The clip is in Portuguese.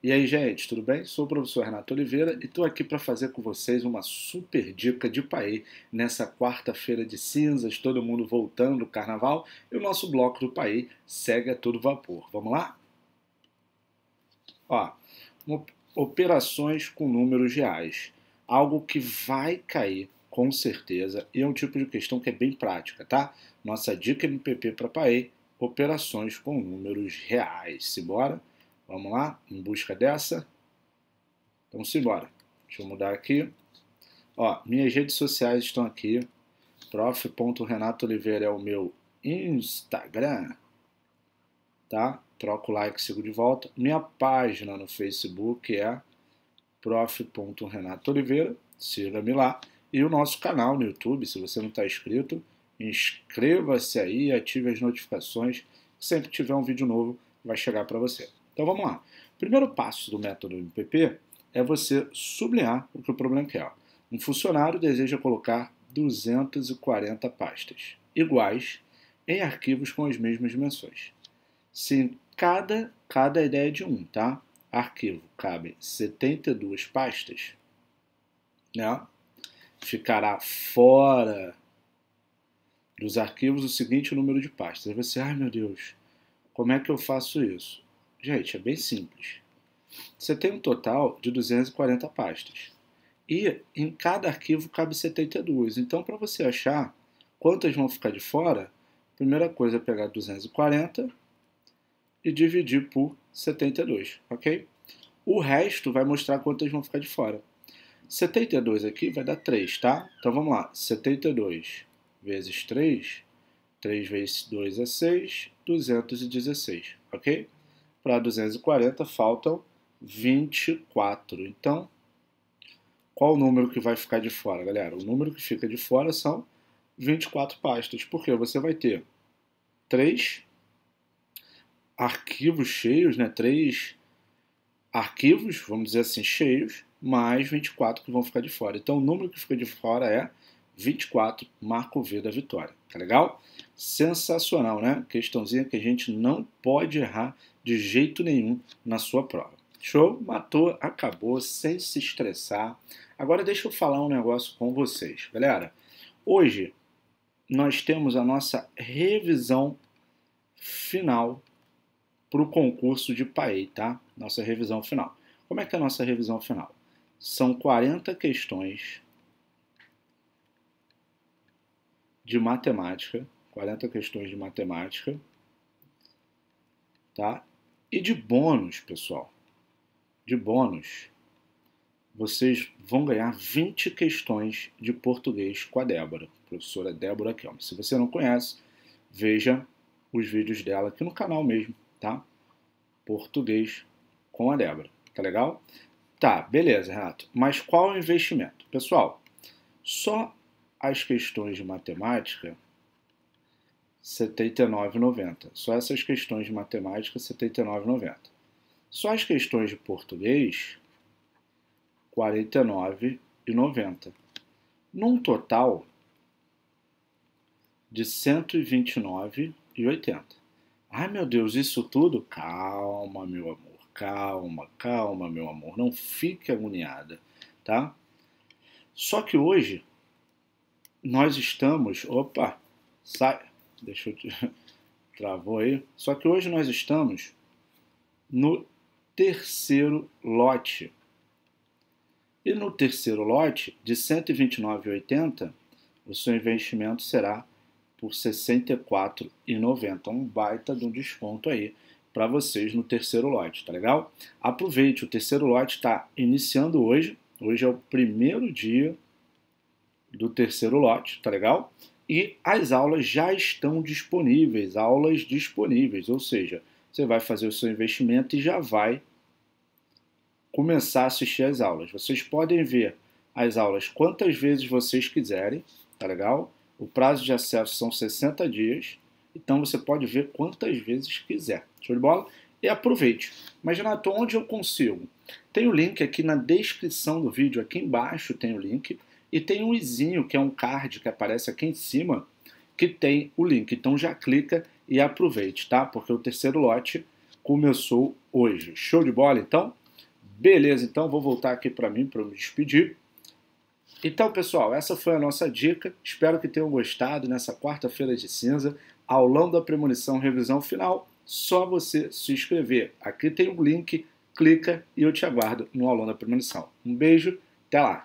E aí, gente, tudo bem? Sou o professor Renato Oliveira e estou aqui para fazer com vocês uma super dica de pai nessa quarta-feira de cinzas, todo mundo voltando do carnaval e o nosso bloco do pai segue a todo vapor. Vamos lá? Ó, operações com números reais. Algo que vai cair com certeza e é um tipo de questão que é bem prática, tá? Nossa dica MPP para pai operações com números reais. Simbora? Vamos lá, em busca dessa. Então, simbora. Deixa eu mudar aqui. Ó, minhas redes sociais estão aqui. Prof.Renato Oliveira é o meu Instagram. Tá? Troco o like, sigo de volta. Minha página no Facebook é prof.renato Oliveira. Siga-me lá. E o nosso canal no YouTube, se você não está inscrito, inscreva-se aí, ative as notificações. Sempre que tiver um vídeo novo, vai chegar para você. Então vamos lá. O primeiro passo do método MPP é você sublinhar o que o problema quer. Um funcionário deseja colocar 240 pastas iguais em arquivos com as mesmas dimensões. Se cada, cada ideia é de um, tá? Arquivo cabe 72 pastas, né? Ficará fora dos arquivos o seguinte número de pastas. Aí você, ai meu Deus, como é que eu faço isso? Gente, é bem simples. Você tem um total de 240 pastas. E em cada arquivo cabe 72. Então, para você achar quantas vão ficar de fora, a primeira coisa é pegar 240 e dividir por 72, ok? O resto vai mostrar quantas vão ficar de fora. 72 aqui vai dar 3, tá? Então vamos lá, 72 vezes 3, 3 vezes 2 é 6, 216, ok? Para 240 faltam 24. Então, qual o número que vai ficar de fora, galera? O número que fica de fora são 24 pastas, porque você vai ter três arquivos cheios, né? Três arquivos, vamos dizer assim, cheios, mais 24 que vão ficar de fora. Então, o número que fica de fora é 24, Marco V da vitória. Tá legal? Sensacional, né? Questãozinha que a gente não pode errar de jeito nenhum na sua prova. Show? Matou, acabou, sem se estressar. Agora deixa eu falar um negócio com vocês. Galera, hoje nós temos a nossa revisão final para o concurso de PAEI, tá? Nossa revisão final. Como é que é a nossa revisão final? São 40 questões de matemática, 40 questões de matemática, tá? E de bônus, pessoal, de bônus, vocês vão ganhar 20 questões de português com a Débora, professora Débora Kelm. Se você não conhece, veja os vídeos dela aqui no canal mesmo, tá? Português com a Débora, tá legal? Tá, beleza, Renato. Mas qual é o investimento? Pessoal, só as questões de matemática 79,90. Só essas questões de matemática 79,90. Só as questões de português 49,90. Num total de 129,80. Ai meu Deus, isso tudo? Calma, meu amor, calma, calma, meu amor, não fique agoniada, tá? Só que hoje nós estamos. Opa! Sai! Deixa eu. Te, travou aí. Só que hoje nós estamos no terceiro lote. E no terceiro lote, de 129,80, o seu investimento será por R$ 64,90. Um baita de um desconto aí para vocês no terceiro lote, tá legal? Aproveite, o terceiro lote está iniciando hoje. Hoje é o primeiro dia do terceiro lote, tá legal? E as aulas já estão disponíveis, aulas disponíveis, ou seja, você vai fazer o seu investimento e já vai começar a assistir as aulas. Vocês podem ver as aulas quantas vezes vocês quiserem, tá legal? O prazo de acesso são 60 dias, então você pode ver quantas vezes quiser. Show de bola? E aproveite. Mas, Renato, onde eu consigo? Tem o link aqui na descrição do vídeo, aqui embaixo tem o link. E tem um izinho, que é um card que aparece aqui em cima, que tem o link. Então já clica e aproveite, tá? Porque o terceiro lote começou hoje. Show de bola, então? Beleza, então vou voltar aqui para mim para me despedir. Então, pessoal, essa foi a nossa dica. Espero que tenham gostado nessa quarta-feira de cinza. Aulão da premonição, revisão final. Só você se inscrever. Aqui tem um link, clica e eu te aguardo no Aulão da premonição. Um beijo, até lá!